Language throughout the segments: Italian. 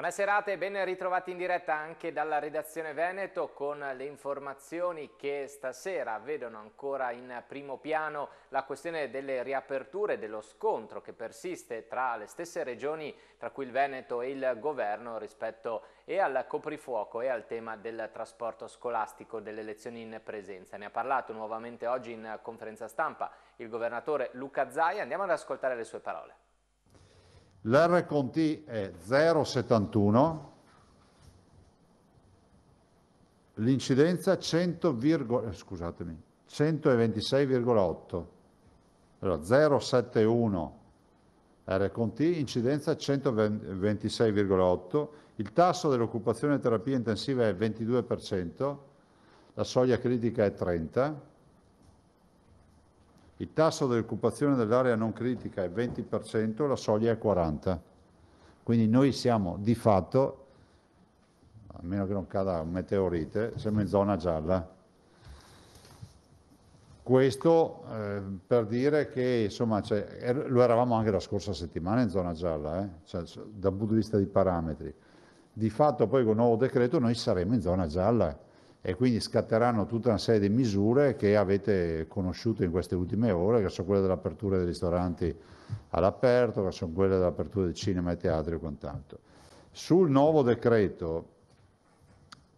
Buona serata e ben ritrovati in diretta anche dalla redazione Veneto con le informazioni che stasera vedono ancora in primo piano la questione delle riaperture, dello scontro che persiste tra le stesse regioni, tra cui il Veneto e il governo rispetto e al coprifuoco e al tema del trasporto scolastico delle lezioni in presenza. Ne ha parlato nuovamente oggi in conferenza stampa il governatore Luca Zai. andiamo ad ascoltare le sue parole l'R con T è 0,71, l'incidenza 126,8. Eh, allora 0,71 R con T, incidenza 126,8, il tasso dell'occupazione terapia intensiva è 22%, la soglia critica è 30%, il tasso di occupazione dell'area non critica è 20%, la soglia è 40%. Quindi noi siamo di fatto, a meno che non cada un meteorite, siamo in zona gialla. Questo eh, per dire che insomma, cioè, er lo eravamo anche la scorsa settimana in zona gialla, eh? cioè, dal punto di vista di parametri. Di fatto poi con il nuovo decreto noi saremo in zona gialla e quindi scatteranno tutta una serie di misure che avete conosciuto in queste ultime ore, che sono quelle dell'apertura dei ristoranti all'aperto, che sono quelle dell'apertura di cinema e teatri e quant'altro. Sul nuovo decreto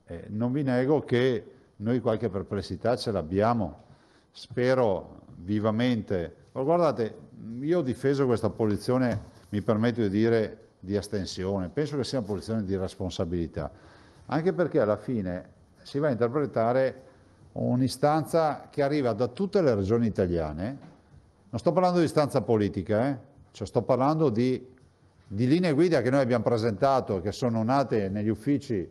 eh, non vi nego che noi qualche perplessità ce l'abbiamo, spero vivamente, guardate, io ho difeso questa posizione, mi permetto di dire, di astensione, penso che sia una posizione di responsabilità, anche perché alla fine si va a interpretare un'istanza che arriva da tutte le regioni italiane. Non sto parlando di istanza politica, eh? cioè, sto parlando di, di, linee guida che noi abbiamo presentato, che sono nate negli uffici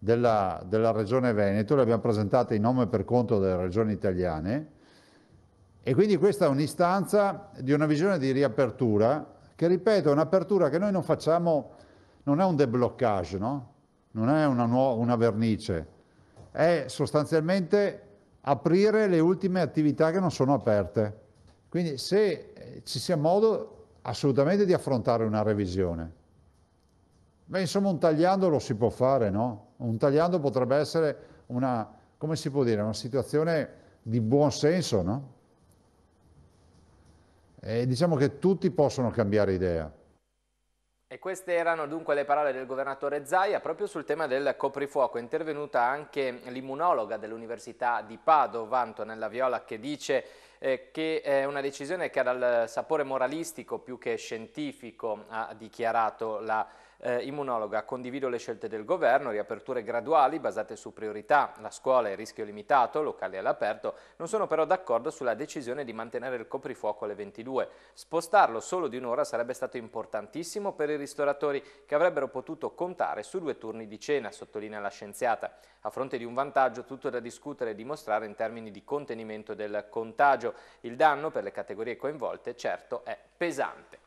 della, della Regione Veneto, le abbiamo presentate in nome per conto delle regioni italiane. E quindi questa è un'istanza di una visione di riapertura, che ripeto è un'apertura che noi non facciamo, non è un debloccage, no? non è una, una vernice, è sostanzialmente aprire le ultime attività che non sono aperte. Quindi se eh, ci sia modo assolutamente di affrontare una revisione. Beh, insomma un tagliando lo si può fare, no? Un tagliando potrebbe essere una, come si può dire, una situazione di buon senso, no? E diciamo che tutti possono cambiare idea. E queste erano dunque le parole del governatore Zaia proprio sul tema del coprifuoco. È intervenuta anche l'immunologa dell'Università di Padova, Antonella Viola, che dice eh, che è una decisione che ha dal sapore moralistico più che scientifico, ha dichiarato la eh, immunologa. Condivido le scelte del governo, riaperture graduali basate su priorità, la scuola e rischio limitato, locali all'aperto. Non sono però d'accordo sulla decisione di mantenere il coprifuoco alle 22. Spostarlo solo di un'ora sarebbe stato importantissimo per i ristoratori che avrebbero potuto contare su due turni di cena, sottolinea la scienziata. A fronte di un vantaggio tutto da discutere e dimostrare in termini di contenimento del contagio disagio, il danno per le categorie coinvolte certo è pesante.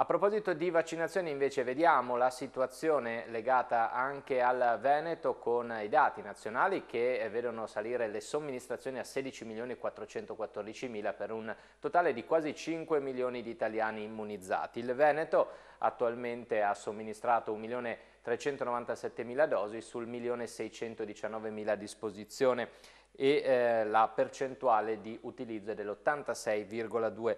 A proposito di vaccinazioni invece vediamo la situazione legata anche al Veneto con i dati nazionali che eh, vedono salire le somministrazioni a 16.414.000 per un totale di quasi 5 milioni di italiani immunizzati. Il Veneto attualmente ha somministrato 1.397.000 dosi sul 1.619.000 a disposizione e eh, la percentuale di utilizzo è dell'86,2%.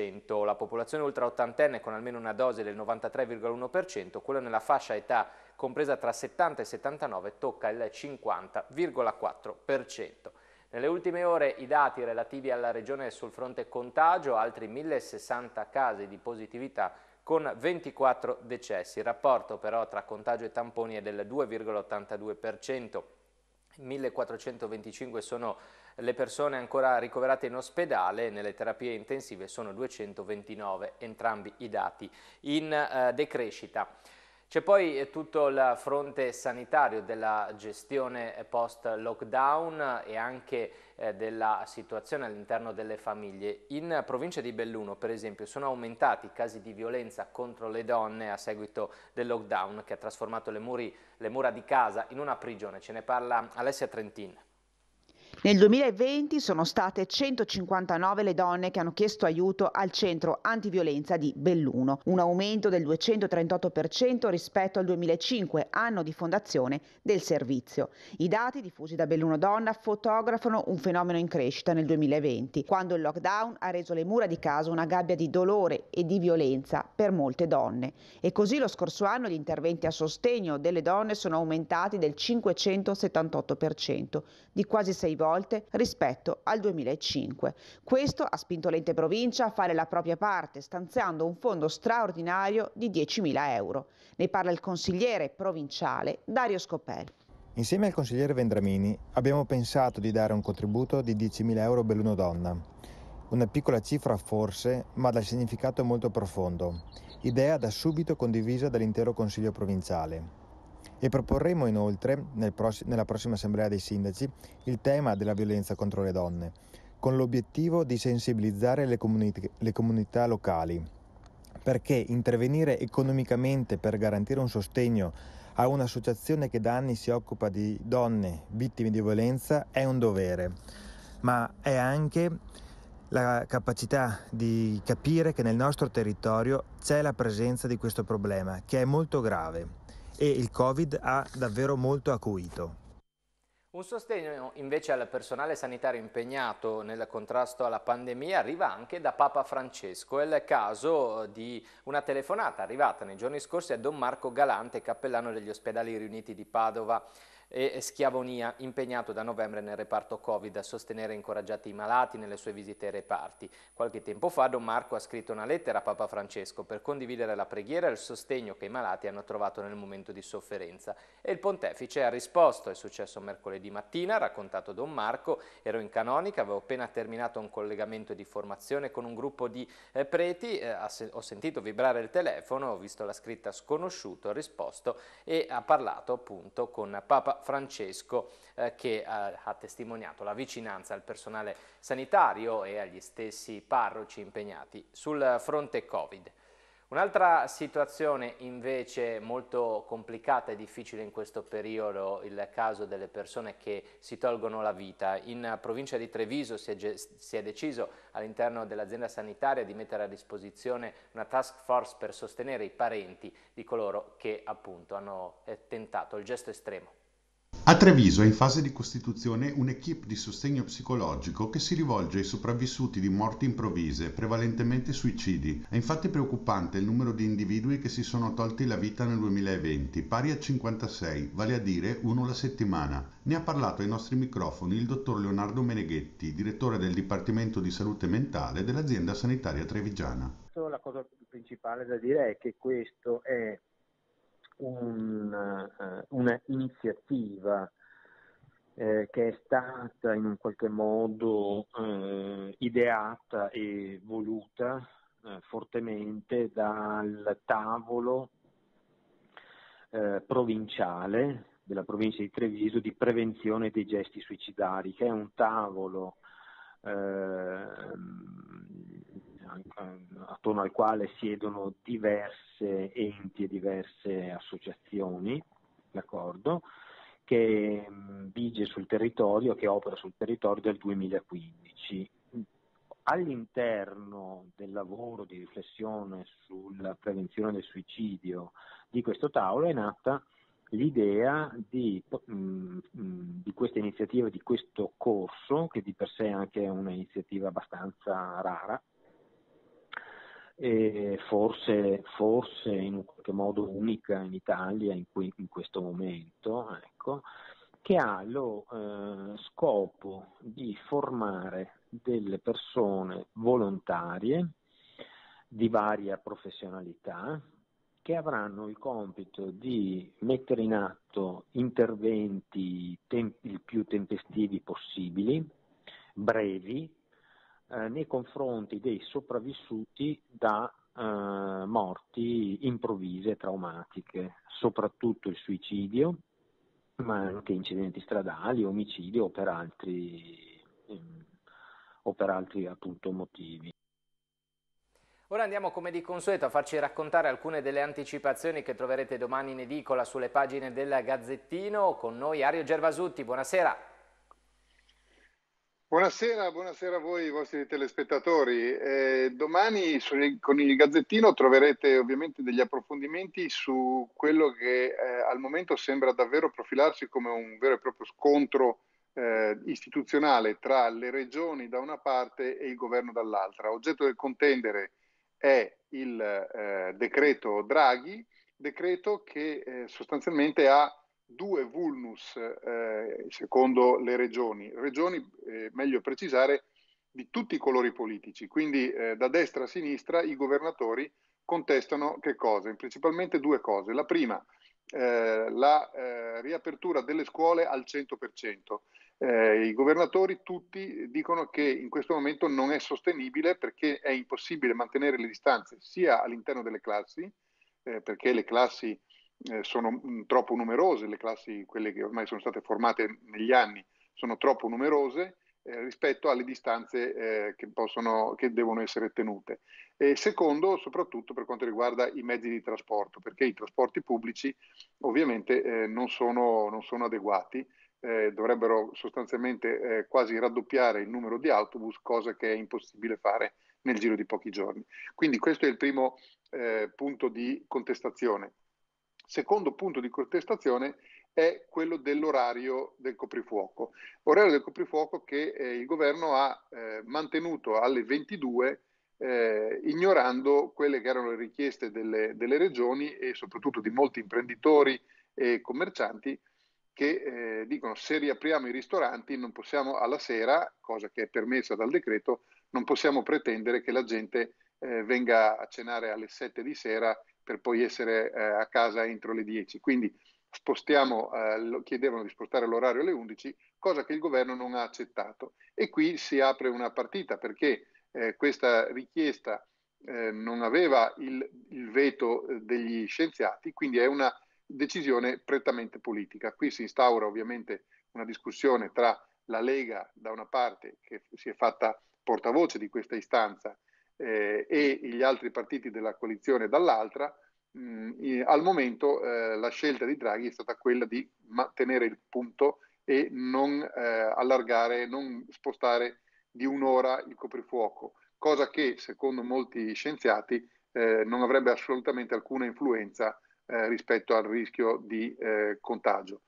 Eh, la popolazione ultra ottantenne con almeno una dose del 93,1%, quella nella fascia età compresa tra 70 e 79 tocca il 50,4%. Nelle ultime ore i dati relativi alla regione sul fronte contagio, altri 1060 casi di positività con 24 decessi. Il rapporto però tra contagio e tamponi è del 2,82%. 1425 sono le persone ancora ricoverate in ospedale, nelle terapie intensive sono 229, entrambi i dati in eh, decrescita. C'è poi eh, tutto il fronte sanitario della gestione eh, post-lockdown eh, e anche della situazione all'interno delle famiglie. In provincia di Belluno, per esempio, sono aumentati i casi di violenza contro le donne a seguito del lockdown che ha trasformato le, muri, le mura di casa in una prigione. Ce ne parla Alessia Trentin. Nel 2020 sono state 159 le donne che hanno chiesto aiuto al centro antiviolenza di Belluno, un aumento del 238% rispetto al 2005, anno di fondazione del servizio. I dati diffusi da Belluno Donna fotografano un fenomeno in crescita nel 2020, quando il lockdown ha reso le mura di casa una gabbia di dolore e di violenza per molte donne. E così lo scorso anno gli interventi a sostegno delle donne sono aumentati del 578%, di quasi 6 volte volte rispetto al 2005. Questo ha spinto l'ente provincia a fare la propria parte, stanziando un fondo straordinario di 10.000 euro. Ne parla il consigliere provinciale Dario Scopel. Insieme al consigliere Vendramini abbiamo pensato di dare un contributo di 10.000 euro Belluno Donna. Una piccola cifra forse, ma dal significato molto profondo. Idea da subito condivisa dall'intero Consiglio provinciale e proporremo inoltre nel pross- nella prossima assemblea dei sindaci il tema della violenza contro le donne, con l'obiettivo di sensibilizzare le, comuni- le comunità locali, perché intervenire economicamente per garantire un sostegno a un'associazione che da anni si occupa di donne vittime di violenza è un dovere, ma è anche la capacità di capire che nel nostro territorio c'è la presenza di questo problema, che è molto grave e il Covid ha davvero molto acuito. Un sostegno invece al personale sanitario impegnato nel contrasto alla pandemia arriva anche da Papa Francesco. È il caso di una telefonata arrivata nei giorni scorsi a Don Marco Galante, cappellano degli ospedali riuniti di Padova e Schiavonia, impegnato da novembre nel reparto Covid a sostenere e incoraggiare i malati nelle sue visite ai reparti. Qualche tempo fa Don Marco ha scritto una lettera a Papa Francesco per condividere la preghiera e il sostegno che i malati hanno trovato nel momento di sofferenza e il pontefice ha risposto. È successo mercoledì mattina, ha raccontato Don Marco, ero in canonica, avevo appena terminato un collegamento di formazione con un gruppo di eh, preti, eh, ho sentito vibrare il telefono, ho visto la scritta sconosciuto, ho risposto e ha parlato appunto con Papa Francesco eh, che eh, ha testimoniato la vicinanza al personale sanitario e agli stessi parroci impegnati sul fronte Covid. Un'altra situazione invece molto complicata e difficile in questo periodo il caso delle persone che si tolgono la vita. In provincia di Treviso si è, si è deciso all'interno dell'azienda sanitaria di mettere a disposizione una task force per sostenere i parenti di coloro che appunto hanno eh, tentato il gesto estremo. A Treviso è in fase di costituzione un'equipe di sostegno psicologico che si rivolge ai sopravvissuti di morti improvvise, prevalentemente suicidi. È infatti preoccupante il numero di individui che si sono tolti la vita nel 2020, pari a 56, vale a dire uno la settimana. Ne ha parlato ai nostri microfoni il dottor Leonardo Meneghetti, direttore del Dipartimento di Salute Mentale dell'azienda sanitaria trevigiana. La cosa principale da dire è che questo è un, eh, una iniziativa eh, che è stata in un qualche modo eh, ideata e voluta eh, fortemente dal tavolo eh, provinciale della provincia di Treviso di prevenzione dei gesti suicidari, che è un tavolo ehm, Ehm, attorno al quale siedono diverse enti e diverse associazioni, d'accordo, che vige sul territorio, che opera sul territorio dal 2015. All'interno del lavoro di riflessione sulla prevenzione del suicidio di questo tavolo è nata l'idea di, di, questa iniziativa, di questo corso, che di per sé anche è anche un'iniziativa abbastanza rara, e forse, forse, in un qualche modo unica in Italia in, cui, in questo momento, ecco, che ha lo eh, scopo di formare delle persone volontarie di varia professionalità che avranno il compito di mettere in atto interventi temp- il più tempestivi possibili, brevi, eh, nei confronti dei sopravvissuti da eh, morti improvvise, traumatiche, soprattutto il suicidio, ma anche incidenti stradali, omicidio o per altri, ehm, o per altri appunto, motivi. Ora andiamo come di consueto a farci raccontare alcune delle anticipazioni che troverete domani in edicola sulle pagine del Gazzettino. Con noi Ario Gervasutti, buonasera. Buonasera, buonasera a voi, i vostri telespettatori. Eh, domani su, con il Gazzettino troverete ovviamente degli approfondimenti su quello che eh, al momento sembra davvero profilarsi come un vero e proprio scontro eh, istituzionale tra le regioni da una parte e il governo dall'altra. Oggetto del contendere è il eh, decreto Draghi, decreto che eh, sostanzialmente ha due vulnus eh, secondo le regioni, regioni eh, meglio precisare di tutti i colori politici, quindi eh, da destra a sinistra i governatori contestano che cosa? Principalmente due cose. La prima, eh, la eh, riapertura delle scuole al 100%. Eh, I governatori tutti dicono che in questo momento non è sostenibile perché è impossibile mantenere le distanze sia all'interno delle classi, perché le classi eh, sono mm, troppo numerose, le classi, quelle che ormai sono state formate negli anni, sono troppo numerose eh, rispetto alle distanze eh, che, possono, che devono essere tenute. E secondo, soprattutto per quanto riguarda i mezzi di trasporto, perché i trasporti pubblici ovviamente eh, non sono, non, sono, adeguati. Eh, dovrebbero sostanzialmente eh, quasi raddoppiare il numero di autobus, cosa che è impossibile fare nel giro di pochi giorni. Quindi questo è il primo punto di contestazione Secondo punto di contestazione è quello dell'orario del coprifuoco. Orario del coprifuoco che eh, il governo ha eh, mantenuto alle 22 eh, ignorando quelle che erano le richieste delle, delle, regioni e soprattutto di molti imprenditori e commercianti che eh, dicono se riapriamo i ristoranti non possiamo alla sera, cosa che è permessa dal decreto, non possiamo pretendere che la gente eh, venga a cenare alle 7 di sera per poi essere eh, a casa entro le 10. Quindi spostiamo, eh, chiedevano di spostare l'orario alle 11, cosa che il governo non ha accettato. E qui si apre una partita perché eh, questa richiesta eh, non aveva il, il veto eh, degli scienziati, quindi è una decisione prettamente politica. Qui si instaura ovviamente una discussione tra la Lega da una parte, che si è fatta portavoce di questa istanza, eh, e gli altri partiti della coalizione dall'altra, mh, mm, al momento eh, la scelta di Draghi è stata quella di mantenere il punto e non eh, allargare, non spostare di un'ora il coprifuoco, cosa che secondo molti scienziati eh, non avrebbe assolutamente alcuna influenza eh, rispetto al rischio di eh, contagio.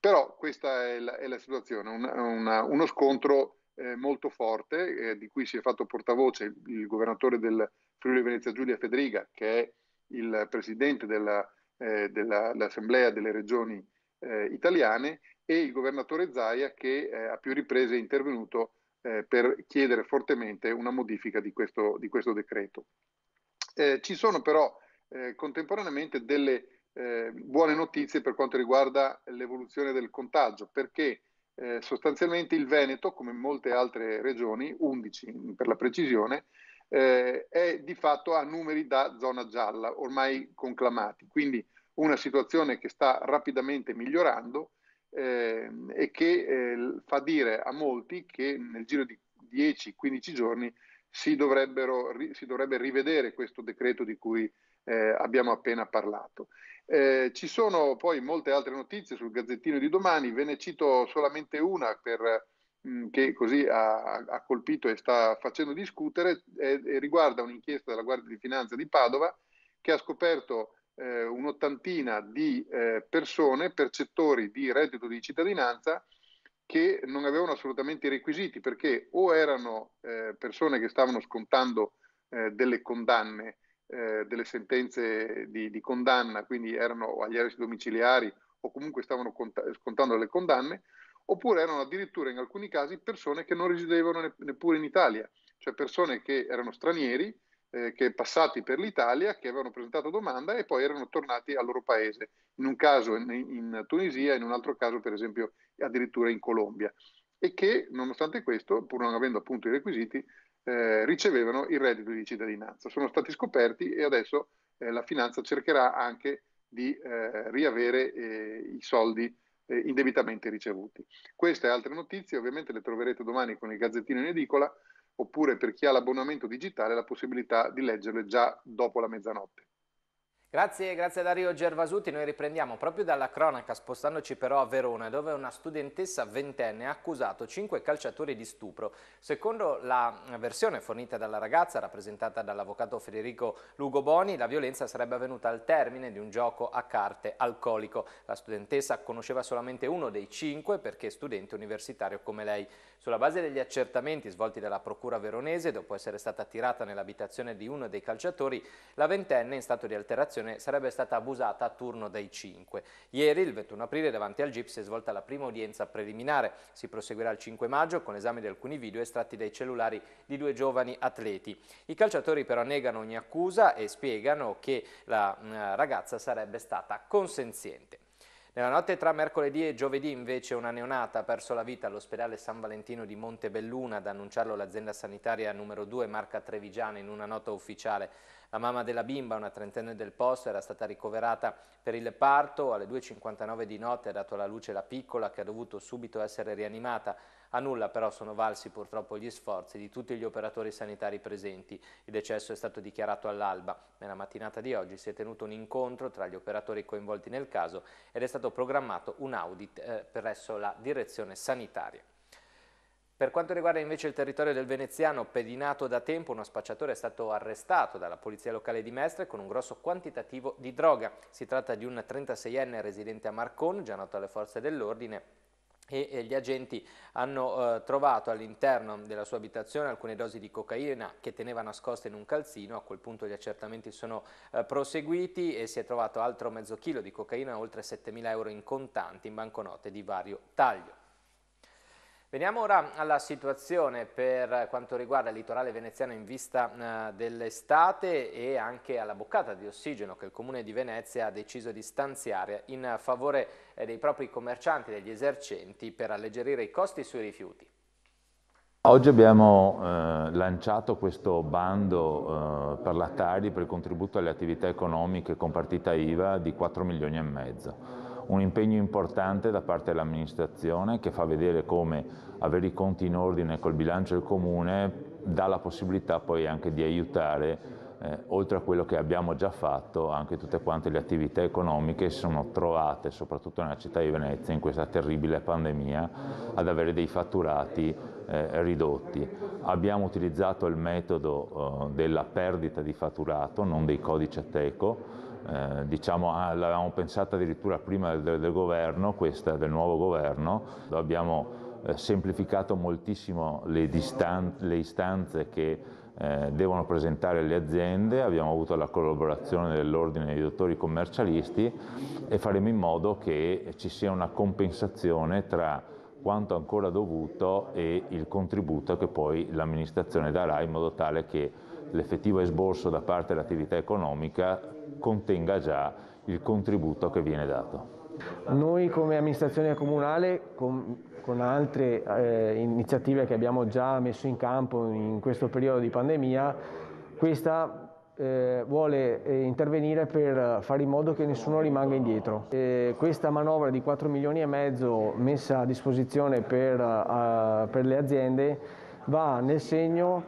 Però questa è la, è la situazione, un, una, uno scontro eh, molto forte, eh, di cui si è fatto portavoce il, il governatore del Friuli Venezia Giulia Federica, che è il presidente della, eh, della, dell'Assemblea delle Regioni eh, Italiane, e il governatore Zaia che eh, a più riprese è intervenuto eh, per chiedere fortemente una modifica di questo, di questo decreto. ci sono però contemporaneamente delle buone notizie per quanto riguarda l'evoluzione del contagio, perché eh, sostanzialmente il Veneto, come molte altre regioni, 11 mm, per la precisione, eh, è di fatto a numeri da zona gialla, ormai conclamati. Quindi una situazione che sta rapidamente migliorando eh, e che eh, fa dire a molti che nel giro di 10-15 giorni si, si dovrebbe rivedere questo decreto di cui eh, abbiamo appena parlato. Eh, ci sono poi molte altre notizie sul Gazzettino di domani, ve ne cito solamente una per, mh, mm, che così ha, ha, colpito e sta facendo discutere, eh, e riguarda un'inchiesta della Guardia di Finanza di Padova che ha scoperto eh, un'ottantina di eh, persone, percettori di reddito di cittadinanza, che non avevano assolutamente i requisiti perché o erano eh, persone che stavano scontando eh, delle condanne eh, delle sentenze di, di, condanna, quindi erano agli arresti domiciliari o comunque stavano cont- scontando le condanne, oppure erano addirittura in alcuni casi persone che non residevano ne- neppure in Italia, cioè persone che erano stranieri, eh, che passati per l'Italia, che avevano presentato domanda e poi erano tornati al loro paese, in un caso in, in Tunisia, in un altro caso per esempio addirittura in Colombia e che nonostante questo, pur non avendo appunto i requisiti, eh, ricevevano il reddito di cittadinanza. Sono stati scoperti e adesso eh, la finanza cercherà anche di eh, riavere eh, i soldi eh, indebitamente ricevuti. Queste e altre notizie ovviamente le troverete domani con il gazzettino in edicola oppure per chi ha l'abbonamento digitale la possibilità di leggerle già dopo la mezzanotte. Grazie, grazie a Dario Gervasuti. Noi riprendiamo proprio dalla cronaca, spostandoci però a Verona, dove una studentessa ventenne ha accusato cinque calciatori di stupro. Secondo la versione fornita dalla ragazza, rappresentata dall'avvocato Federico Lugo Boni, la violenza sarebbe avvenuta al termine di un gioco a carte alcolico. La studentessa conosceva solamente uno dei cinque perché studente universitario come lei. Sulla base degli accertamenti svolti dalla procura veronese, dopo essere stata tirata nell'abitazione di uno dei calciatori, la ventenne in stato di alterazione situazione sarebbe stata abusata a turno dai 5. Ieri, il 21 aprile, davanti al GIP si è svolta la prima udienza preliminare. Si proseguirà il 5 maggio con l'esame di alcuni video estratti dai cellulari di due giovani atleti. I calciatori però negano ogni accusa e spiegano che la mm, ragazza sarebbe stata consenziente. Nella notte tra mercoledì e giovedì invece una neonata ha perso la vita all'ospedale San Valentino di Montebelluna, ad annunciarlo l'azienda sanitaria numero 2 Marca Trevigiana in una nota ufficiale. La mamma della bimba, una trentenne del posto, era stata ricoverata per il parto. Alle 2.59 di notte ha dato alla luce la piccola che ha dovuto subito essere rianimata. A nulla però sono valsi purtroppo gli sforzi di tutti gli operatori sanitari presenti. Il decesso è stato dichiarato all'alba. Nella mattinata di oggi si è tenuto un incontro tra gli operatori coinvolti nel caso ed è stato programmato un audit eh, presso la direzione sanitaria. Per quanto riguarda invece il territorio del Veneziano, pedinato da tempo, uno spacciatore è stato arrestato dalla polizia locale di Mestre con un grosso quantitativo di droga. Si tratta di un 36enne residente a Marcon, già noto alle forze dell'ordine, e gli agenti hanno eh, trovato all'interno della sua abitazione alcune dosi di cocaina che teneva nascoste in un calzino, a quel punto gli accertamenti sono eh, proseguiti e si è trovato altro mezzo chilo di cocaina, oltre 7.000 euro in contanti in banconote di vario taglio. Veniamo ora alla situazione per quanto riguarda il litorale veneziano in vista eh, dell'estate e anche alla boccata di ossigeno che il Comune di Venezia ha deciso di stanziare in favore eh, dei propri commercianti e degli esercenti per alleggerire i costi sui rifiuti. Oggi abbiamo eh, lanciato questo bando eh, per la Tardi per il contributo alle attività economiche con partita IVA di 4 milioni e mezzo un impegno importante da parte dell'amministrazione che fa vedere come avere i conti in ordine col bilancio del comune dà la possibilità poi anche di aiutare eh, oltre a quello che abbiamo già fatto, anche tutte quante le attività economiche si sono trovate, soprattutto nella città di Venezia, in questa terribile pandemia, ad avere dei fatturati eh, ridotti. Abbiamo utilizzato il metodo eh, della perdita di fatturato, non dei codici Ateco, eh, diciamo, ah, l'avevamo pensata addirittura prima del, del, governo, questa del nuovo governo, abbiamo eh, semplificato moltissimo le, le istanze che eh, devono presentare le aziende, abbiamo avuto la collaborazione dell'Ordine dei dottori commercialisti e faremo in modo che ci sia una compensazione tra quanto ancora dovuto e il contributo che poi l'amministrazione darà in modo tale che l'effettivo esborso da parte dell'attività economica contenga già il contributo che viene dato. Noi come amministrazione comunale, con, con altre eh, iniziative che abbiamo già messo in campo in questo periodo di pandemia, questa eh, vuole eh, intervenire per fare in modo che nessuno rimanga indietro. Eh, questa manovra di 4 milioni e mezzo messa a disposizione per, uh, per le aziende va nel segno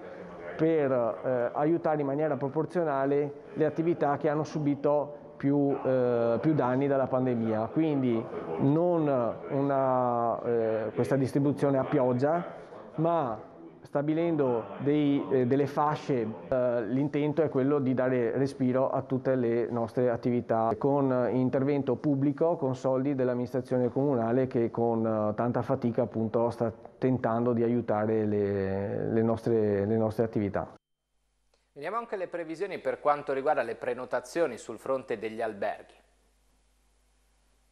per eh, aiutare in maniera proporzionale le attività che hanno subito più, eh, più danni dalla pandemia, quindi non una, questa distribuzione a pioggia, ma stabilendo dei, eh, delle fasce eh, l'intento è quello di dare respiro a tutte le nostre attività con eh, intervento pubblico con soldi dell'amministrazione comunale che con eh, tanta fatica appunto sta tentando di aiutare le, le, nostre, le nostre attività. Vediamo anche le previsioni per quanto riguarda le prenotazioni sul fronte degli alberghi.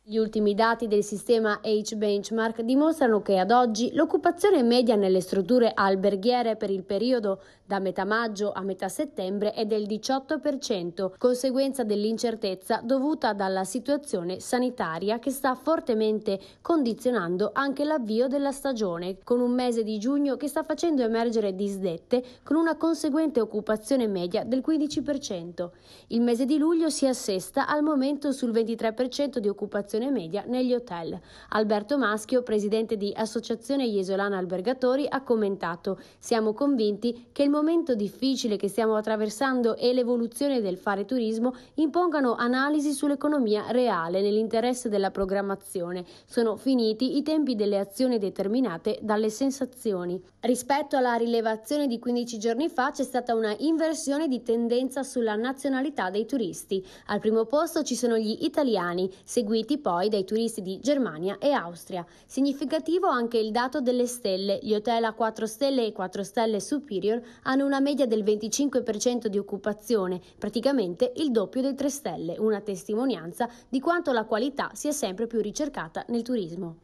Gli ultimi dati del sistema H-Benchmark dimostrano che ad oggi l'occupazione media nelle strutture alberghiere per il periodo da metà maggio a metà settembre è del 18%, conseguenza dell'incertezza dovuta dalla situazione sanitaria che sta fortemente condizionando anche l'avvio della stagione, con un mese di giugno che sta facendo emergere disdette con una conseguente occupazione media del 15%. Il mese di luglio si assesta al momento sul 23% di occupazione formazione media negli hotel. Alberto Maschio, presidente di Associazione Jesolana Albergatori, ha commentato: Siamo convinti che il momento difficile che stiamo attraversando e l'evoluzione del fare turismo impongano analisi sull'economia reale nell'interesse della programmazione. Sono finiti i tempi delle azioni determinate dalle sensazioni. Rispetto alla rilevazione di 15 giorni fa c'è stata una inversione di tendenza sulla nazionalità dei turisti. Al primo posto ci sono gli italiani, seguiti poi dai turisti di Germania e Austria. Significativo anche il dato delle stelle. Gli hotel a 4 stelle e 4 stelle superior hanno una media del 25% di occupazione, praticamente il doppio dei 3 stelle, una testimonianza di quanto la qualità sia sempre più ricercata nel turismo.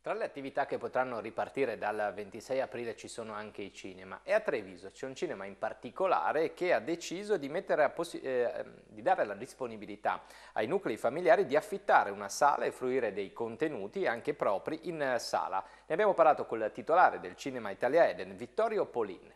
Tra le attività che potranno ripartire dal 26 aprile ci sono anche i cinema e a Treviso c'è un cinema in particolare che ha deciso di, eh, di, dare la disponibilità ai nuclei familiari di affittare una sala e fruire dei contenuti anche propri in sala. Ne abbiamo parlato con il titolare del cinema Italia Eden, Vittorio Polin.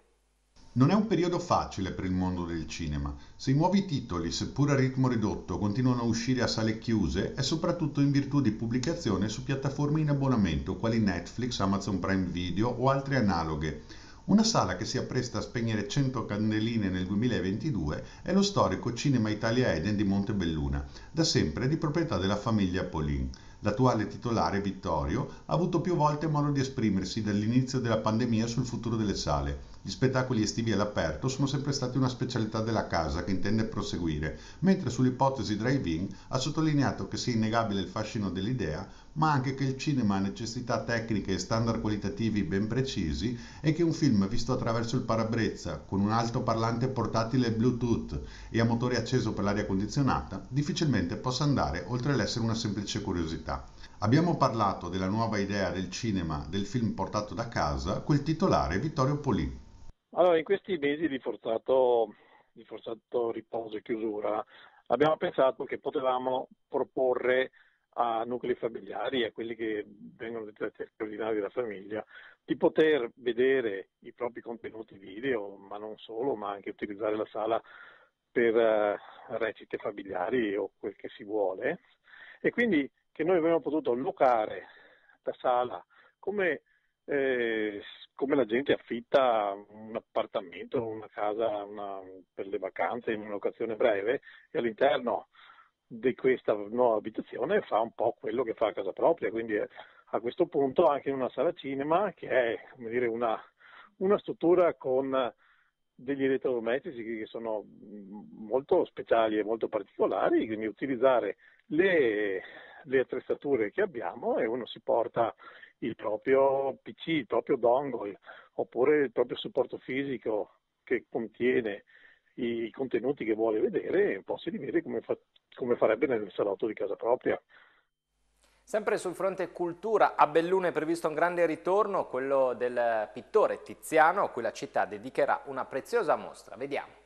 Non è un periodo facile per il mondo del cinema. Se i nuovi titoli, seppur a ritmo ridotto, continuano a uscire a sale chiuse, è soprattutto in virtù di pubblicazione su piattaforme in abbonamento quali Netflix, Amazon Prime Video o altre analoghe. Una sala che si appresta a spegnere 100 candeline nel 2022 è lo storico Cinema Italia Eden di Montebelluna, da sempre di proprietà della famiglia Polin. L'attuale titolare Vittorio ha avuto più volte modo di esprimersi dall'inizio della pandemia sul futuro delle sale. Gli spettacoli estivi all'aperto sono sempre stati una specialità della casa che intende proseguire, mentre sull'ipotesi drive-in ha sottolineato che sia innegabile il fascino dell'idea, ma anche che il cinema ha necessità tecniche e standard qualitativi ben precisi e che un film visto attraverso il parabrezza, con un altoparlante portatile Bluetooth e a motore acceso per l'aria condizionata, difficilmente possa andare oltre l'essere una semplice curiosità. Abbiamo parlato della nuova idea del cinema del film portato da casa col titolare Vittorio Polì. Allora, in questi mesi di forzato, di forzato riposo e chiusura abbiamo pensato che potevamo proporre a nuclei familiari, a quelli che vengono detti straordinari della famiglia, di poter vedere i propri contenuti video, ma non solo, ma anche utilizzare la sala per eh, recite familiari o quel che si vuole. E quindi che noi abbiamo potuto locare la sala come eh, come la gente affitta un appartamento, una casa una, per le vacanze in una locazione breve e all'interno di questa nuova abitazione fa un po' quello che fa a casa propria, quindi eh, a questo punto anche in una sala cinema che è dire, una, una, struttura con degli elettrodomestici che sono molto speciali e molto particolari, quindi utilizzare le, le attrezzature che abbiamo e uno si porta il proprio PC, il proprio dongle, oppure il proprio supporto fisico che contiene i contenuti che vuole vedere, e possa vedere come, fa, come farebbe nel salotto di casa propria. Sempre sul fronte cultura, a Belluno è previsto un grande ritorno, quello del pittore Tiziano, a cui la città dedicherà una preziosa mostra. Vediamo.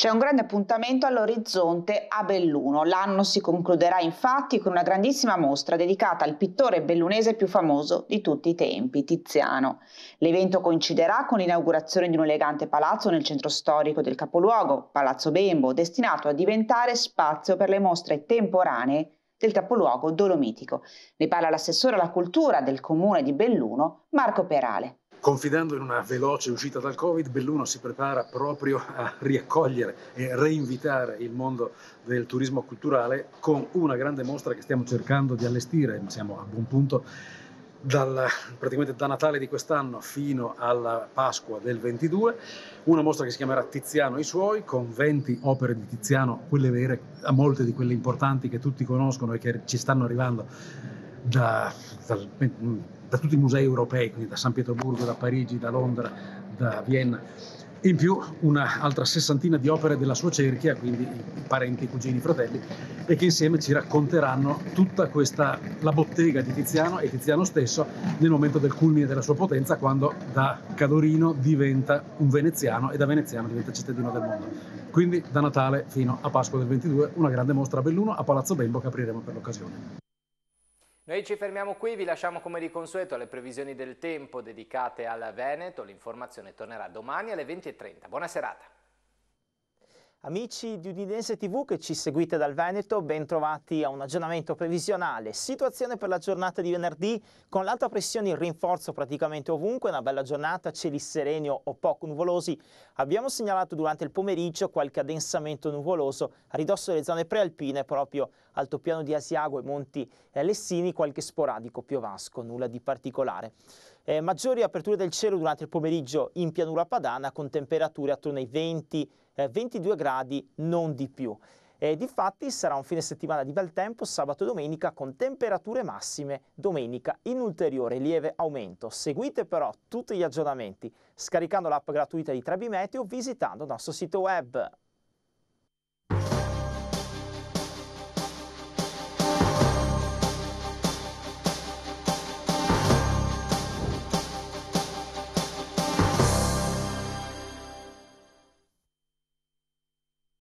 C'è un grande appuntamento all'orizzonte a Belluno. L'anno si concluderà infatti con una grandissima mostra dedicata al pittore bellunese più famoso di tutti i tempi, Tiziano. L'evento coinciderà con l'inaugurazione di un elegante palazzo nel centro storico del capoluogo, Palazzo Bembo, destinato a diventare spazio per le mostre temporanee del capoluogo dolomitico. Ne parla l'assessore alla cultura del comune di Belluno, Marco Perale. Confidando in una veloce uscita dal Covid, Belluno si prepara proprio a riaccogliere e reinvitare il mondo del turismo culturale con una grande mostra che stiamo cercando di allestire, siamo a buon punto, dal, praticamente da Natale di quest'anno fino alla Pasqua del 22, una mostra che si chiamerà Tiziano e i suoi, con 20 opere di Tiziano, quelle vere, molte di quelle importanti che tutti conoscono e che ci stanno arrivando da, da da tutti i musei europei, quindi da San Pietroburgo, da Parigi, da Londra, da Vienna. In più un'altra sessantina di opere della sua cerchia, quindi parenti, cugini, fratelli, e che insieme ci racconteranno tutta questa, la bottega di Tiziano e Tiziano stesso nel momento del culmine della sua potenza, quando da Cadorino diventa un veneziano e da veneziano diventa cittadino del mondo. Quindi da Natale fino a Pasqua del 22, una grande mostra a Belluno a Palazzo Bembo che apriremo per l'occasione. Noi ci fermiamo qui, vi lasciamo come di consueto alle previsioni del tempo dedicate al Veneto, l'informazione tornerà domani alle 20.30. Buona serata! Amici di Udinese TV che ci seguite dal Veneto, ben trovati a un aggiornamento previsionale. Situazione per la giornata di venerdì, con l'alta pressione il rinforzo praticamente ovunque, una bella giornata, cieli sereni o poco nuvolosi. Abbiamo segnalato durante il pomeriggio qualche addensamento nuvoloso a ridosso delle zone prealpine, proprio altopiano di Asiago e Monti eh, Lessini, qualche sporadico piovasco, nulla di particolare. Eh, maggiori aperture del cielo durante il pomeriggio in pianura padana con temperature attorno ai 20 eh, 22 gradi non di più. E difatti sarà un fine settimana di bel tempo sabato e domenica con temperature massime domenica in ulteriore lieve aumento. Seguite però tutti gli aggiornamenti scaricando l'app gratuita di Trebi Meteo visitando il nostro sito web.